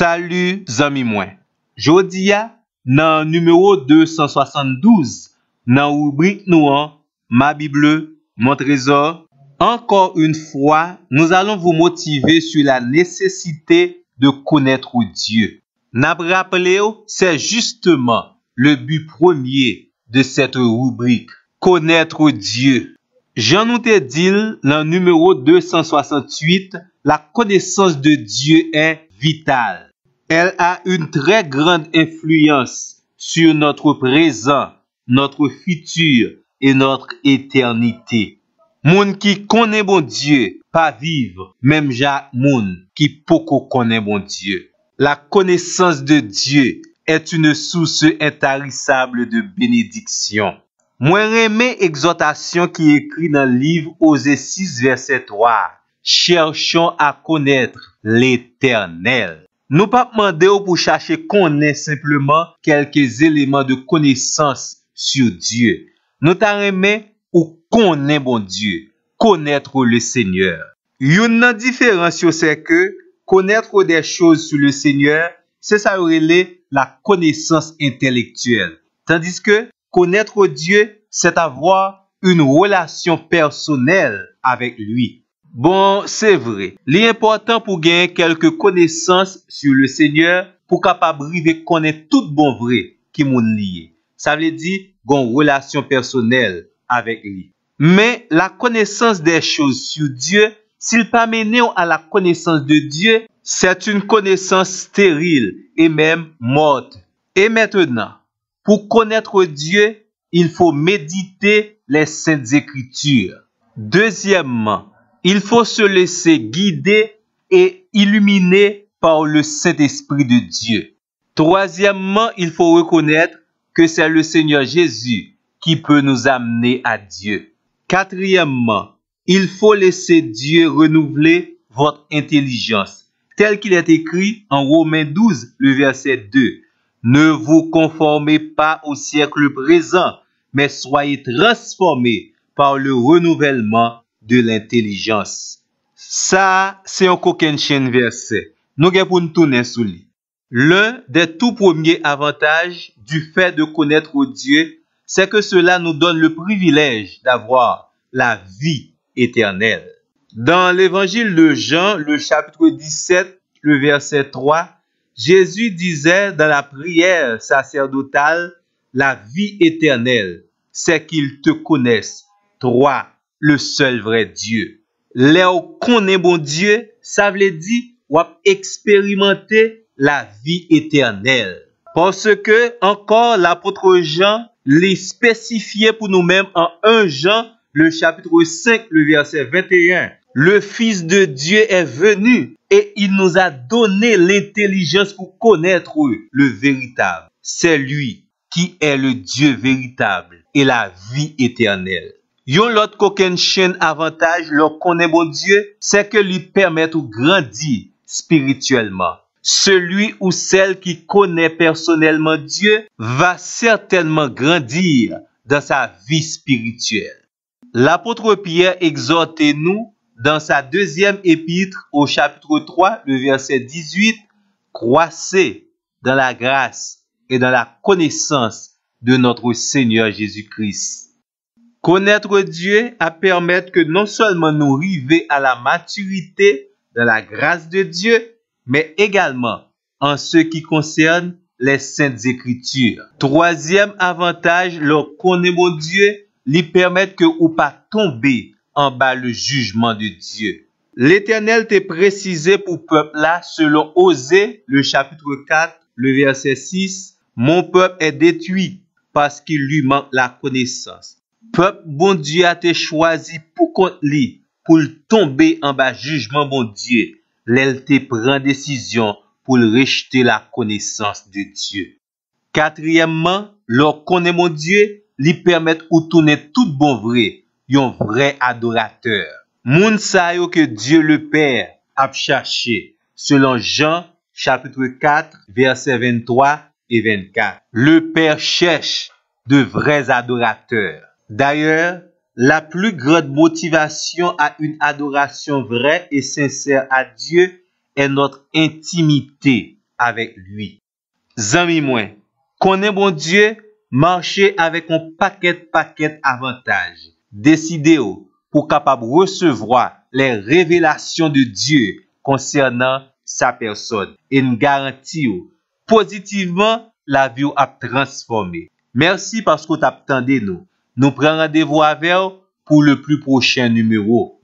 Salü zami mwen, jodi ya nan numero 272 nan rubrik nou an, ma bi ble, mon trezor. Ankon un fwa, nou alon vou motive su la nesesite de konetrou Diyo. Nap rappele ou, se justeman le bi premier de sete rubrik, konetrou Diyo. Jan nou te dil nan numero 268, la konesans de Diyo en vital. El a un tre grand influyans sur notre prezant, notre futur et notre eternite. Moun ki konen bon Diyo, pa viv, menm ja moun ki poko konen bon Diyo. La konesans de Diyo et une sousse entarisable de benediksyon. Mwen reme egzotasyon ki ekri nan liv ose 6 verset 3. Cherchon a konet l'eternel. Nou pa pman de ou pou chache konen simpleman kelkes eleman de konesans sur Diyo. Notaremen ou konen bon Diyo, konetre le Senyor. Yon nan diferans yo se ke, konetre de chos sou le Senyor se sa orele la konesans entelektuel. Tandis ke, konetre Diyo se ta vwa yon relasyon personel avek Lui. Bon, se vre, li important pou genye kelke konesans sou le seigneur pou kapabrive konen tout bon vre ki moun liye. Sa vle di, gon relasyon personel avek li. Men, la konesans de chouz sou Diyo, sil pa mene ou a la konesans de Diyo, set un konesans steril e mem mot. E metenan, pou konetre Diyo, il fwo medite le sènt zekritur. Dezyemman, il faut se laisser guider et illuminer par le Saint-Esprit de Dieu. Troisièmement, il faut reconnaître que c'est le Seigneur Jésus qui peut nous amener à Dieu. Quatrièmement, il faut laisser Dieu renouveler votre intelligence, tel qu'il est écrit en Romains 12, le verset 2. Ne vous conformez pas au siècle présent, mais soyez transformés par le renouvellement de l'intelligence. Ça, c'est un coquin verset. verse, Nous L'un des tout premiers avantages du fait de connaître Dieu, c'est que cela nous donne le privilège d'avoir la vie éternelle. Dans l'évangile de Jean, le chapitre 17, le verset 3, Jésus disait dans la prière sacerdotale, la vie éternelle, c'est qu'ils te connaissent, toi, le seul vrai Dieu. Le ou konen bon Dieu, veut dire ou wap la vie éternelle. Parce que, encore, l'apôtre Jean les spécifiait pour nous-mêmes en 1 Jean, le chapitre 5, le verset 21. Le fils de Dieu est venu et il nous a donné l'intelligence pour connaître le véritable. C'est lui qui est le Dieu véritable et la vie éternelle. Yon lot koken chen avantaj bon Dieu, c'est que lui permet ou grandir spirituellement. Celui ou celle qui connaît personnellement Dieu va certainement grandir dans sa vie spirituelle. L'apôtre Pierre exhorte nous dans sa deuxième épître, au chapitre 3, le verset 18, Croissez dans la grâce et dans la connaissance de notre Seigneur Jésus-Christ. Connaître Dieu a permettre que non seulement nous arrivions à la maturité de la grâce de Dieu, mais également en ce qui concerne les saintes écritures. Troisième avantage, le connaître mon Dieu, lui permet que ou pas tomber en bas le jugement de Dieu. L'Éternel t'est précisé pour peuple là selon Osée, le chapitre 4, le verset 6, mon peuple est détruit parce qu'il lui manque la connaissance. Peop bon die a te chwazi pou kont li pou l tombe an ba jujman bon die, lel te pren desisyon pou l rejte la konesans de die. Katriyemman, lor konen mon die li permette ou tonen tout bon vre, yon vre adorateur. Moun sayo ke die le per ap chache selon Jean chapitre 4 verse 23 et 24. Le per chache de vre adorateur. D'ailleurs, la plus grande motivation à une adoration vraie et sincère à Dieu est notre intimité avec lui. Zanmi mwen, konen bon Dieu, manche avec un paquet paquet avantage. Décidez-vous pour être capable de recevoir les révélations de Dieu concernant sa personne. Et nous garantirons positivement la vie à transformer. Merci parce que vous attendez nous. Nous prenons rendez-vous avec pour le plus prochain numéro.